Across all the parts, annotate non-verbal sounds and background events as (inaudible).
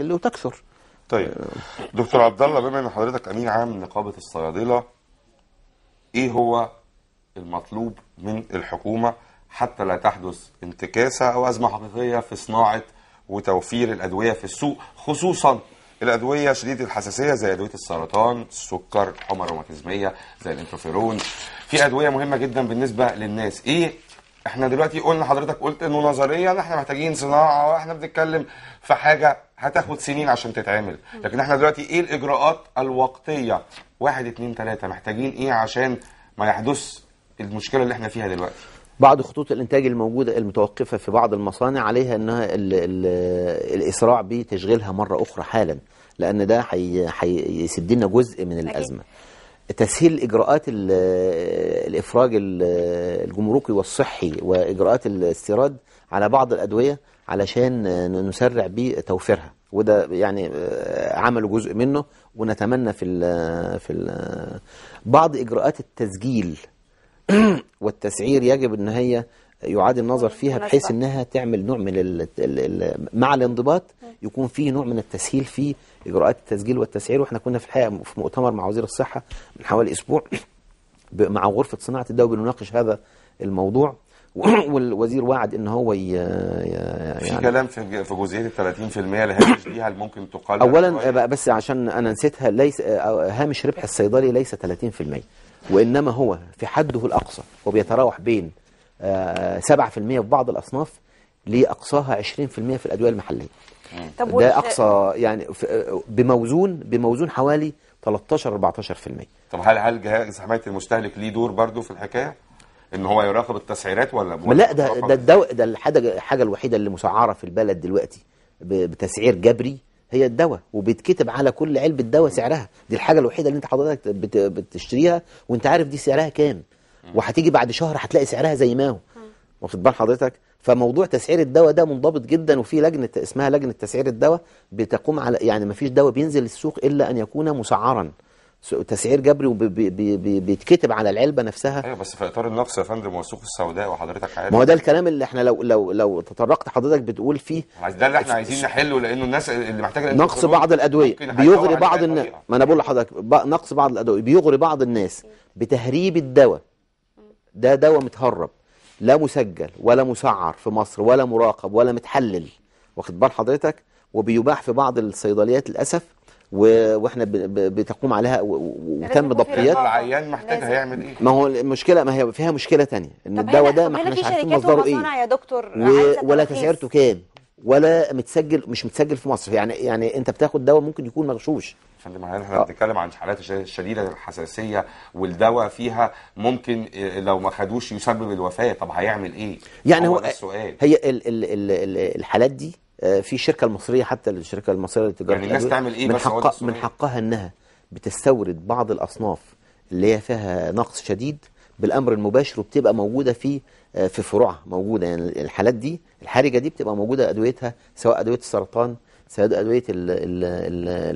اللي وتكثر طيب آه. دكتور عبد الله بما ان حضرتك امين عام نقابه الصيادله ايه هو المطلوب من الحكومه حتى لا تحدث انتكاسه او ازمه حقيقيه في صناعه وتوفير الادويه في السوق خصوصا الادويه شديده الحساسيه زي ادويه السرطان السكر الحمى الروماتيزميه زي الانتروفيرون في ادويه مهمه جدا بالنسبه للناس ايه احنا دلوقتي قلنا حضرتك قلت انه نظريا احنا محتاجين صناعه واحنا بنتكلم في حاجه هتاخد سنين عشان تتعمل لكن احنا دلوقتي ايه الاجراءات الوقتيه واحد اتنين تلاته محتاجين ايه عشان ما يحدث المشكله اللي احنا فيها دلوقتي بعض خطوط الانتاج الموجوده المتوقفه في بعض المصانع عليها انها الـ الـ الاسراع بتشغيلها مره اخرى حالا لان ده هيسد لنا جزء من الازمه تسهيل اجراءات الافراج الجمركي والصحي واجراءات الاستيراد على بعض الادويه علشان نسرع بتوفيرها وده يعني آه، عملوا جزء منه ونتمنى في الـ في الـ بعض اجراءات التسجيل (clears throat) والتسعير يجب ان هي يعاد النظر فيها بحيث انها تعمل نوع من الـ الـ الـ مع الانضباط يكون في نوع من التسهيل في اجراءات التسجيل والتسعير واحنا كنا في الحقيقه في مؤتمر مع وزير الصحه من حوالي اسبوع (coughs) مع غرفه صناعه الدواء بنناقش هذا الموضوع (coughs) والوزير وعد ان هو يعني في كلام في في جزئيه ال 30% الهامش دي هل ممكن تقلل اولا بس عشان انا نسيتها ليس هامش ربح الصيدلي ليس 30% وانما هو في حده الاقصى وبيتراوح بين 7% في بعض الأصناف لأقصاها 20% في الأدوية المحلية طب ده أقصى يعني بموزون بموزون حوالي 13 14% طب هل هل جهاز حماية المستهلك ليه دور برضه في الحكاية؟ ان هو يراقب التسعيرات ولا لا ده ده الدواء ده الحاجه الحاجه الوحيده اللي مسعره في البلد دلوقتي بتسعير جبري هي الدواء وبيتكتب على كل علبه دواء سعرها دي الحاجه الوحيده اللي انت حضرتك بتشتريها وانت عارف دي سعرها كام وهتيجي بعد شهر هتلاقي سعرها زي ما هو واخد بال حضرتك فموضوع تسعير الدواء ده منضبط جدا وفي لجنه اسمها لجنه تسعير الدواء بتقوم على يعني ما فيش دواء بينزل السوق الا ان يكون مسعرا تسعير جبري وبيتكتب على العلبه نفسها ايوه بس في اطار النقص يا فندم والسوق السوداء وحضرتك عارف ما هو ده الكلام اللي احنا لو لو لو تطرقت حضرتك بتقول فيه ده اللي احنا عايزين نحله لانه الناس اللي محتاجه نقص بعض الادويه بيغري بعض الناس ما انا بقول لحضرتك نقص بعض الادويه بيغري بعض الناس بتهريب الدواء ده دواء متهرب لا مسجل ولا مسعر في مصر ولا مراقب ولا متحلل واخد بال حضرتك وبيباع في بعض الصيدليات للاسف و... واحنا ب... ب... بتقوم عليها و... وتم ضبطيات العيان محتاج هيعمل ايه ما هو المشكله ما هي فيها مشكله ثانيه ان الدواء ده ما احناش عارفين مصدره ايه يا دكتور و... ولا تسعيرته كام ولا متسجل مش متسجل في مصر يعني يعني انت بتاخد دواء ممكن يكون مغشوش عشان احنا بنتكلم عن حالات الشديده الحساسيه والدواء فيها ممكن آه، لو ما خدوش يسبب الوفاه طب هيعمل ايه يعني هو, هو السؤال هي ال ال ال الحالات دي آه، في الشركه المصريه حتى الشركه المصريه للتجاره يعني الناس تعمل ايه من, حق من حقها انها بتستورد بعض الاصناف اللي هي فيها نقص شديد بالامر المباشر وبتبقى موجوده في آه، في فروعها موجوده يعني الحالات دي الحرجه دي بتبقى موجوده ادويتها سواء ادويه السرطان سواء ادويه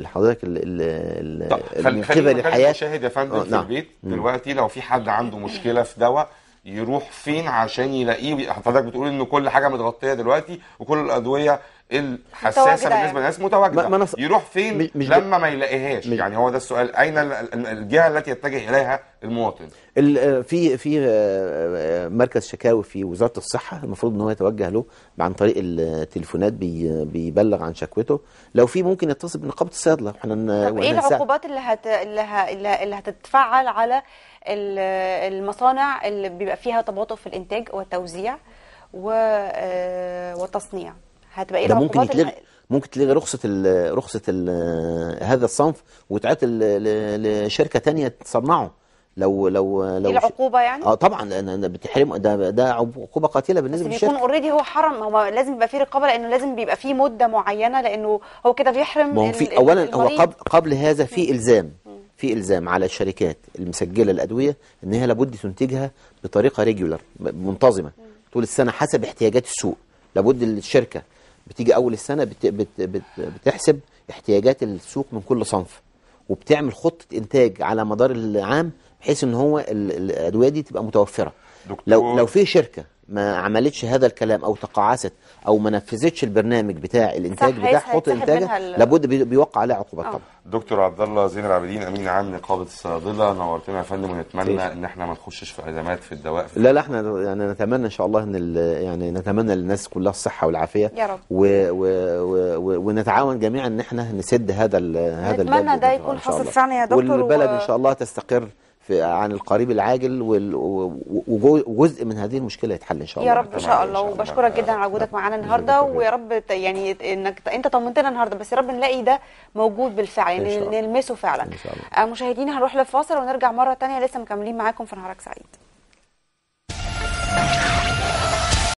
حضرتك من قبل الحياه شاهد يا فندم آه، في نعم. البيت دلوقتي لو في حد عنده مشكله في دواء يروح فين عشان يلاقيه حضرتك بتقول ان كل حاجه متغطيه دلوقتي وكل الادويه الحساسه بالنسبه يعني. للناس متواجده ما نص... يروح فين مش لما ما يلاقيهاش مش يعني هو ده السؤال اين الجهه التي يتجه اليها المواطن آه، في في آه، آه، مركز شكاوي في وزاره الصحه المفروض ان هو يتوجه له عن طريق التليفونات بي بيبلغ عن شكوته لو في ممكن يتصل بنقابه الصيادله احنا طب ايه العقوبات اللي هت... اللي, ه... اللي هتتفعل على المصانع اللي بيبقى فيها تباطؤ في الانتاج والتوزيع و... والتصنيع هتبقى ايه ده ممكن يتلغي ممكن تلغي رخصة ال رخصة ال هذا الصنف وتعطل لشركة تانية تصنعه لو لو لو إيه العقوبة يعني؟ اه طبعا لان بتحرم ده ده عقوبة قاتلة بالنسبة للشركة بس بيكون اوريدي هو حرم هو لازم يبقى فيه رقابة لانه لازم بيبقى فيه مدة معينة لانه هو كده بيحرم ما هو في اولا المريض. هو قبل قبل هذا في الزام في الزام على الشركات المسجله الادويه ان هي لابد تنتجها بطريقه ريجولر منتظمه طول السنه حسب احتياجات السوق لابد الشركه بتيجي أول السنة بت بت بت بتحسب احتياجات السوق من كل صنف وبتعمل خطة إنتاج على مدار العام بحيث إن هو الأدوية دي تبقى متوفرة دكتور لو لو في شركه ما عملتش هذا الكلام او تقاعست او ما نفذتش البرنامج بتاع الانتاج بتاع خطوط الانتاج لابد بيوقع عليها عقوبات طبعا دكتور عبد الله زين العابدين امين عام نقابه الصيادله نورتنا يا فندم ونتمنى إيه. ان احنا ما نخشش في ازمات في الدواء في لا لا احنا يعني نتمنى ان شاء الله ان يعني نتمنى للناس كلها الصحه والعافيه يا رب و و و و ونتعاون جميعا ان احنا نسد هذا هذا نتمنى ده يكون حاصل فعلا يا دكتور والبلد ان شاء الله تستقر في عن القريب العاجل وجزء من هذه المشكله يتحل ان شاء الله يا رب ان شاء الله وبشكرك جدا على وجودك معانا النهارده ويا رب يعني انك انت طمنتنا النهارده بس يا رب نلاقي ده موجود بالفعل يعني نلمسه فعلا آه، مشاهدينا هنروح لفاصل ونرجع مره ثانيه لسه مكملين معاكم في نهارك سعيد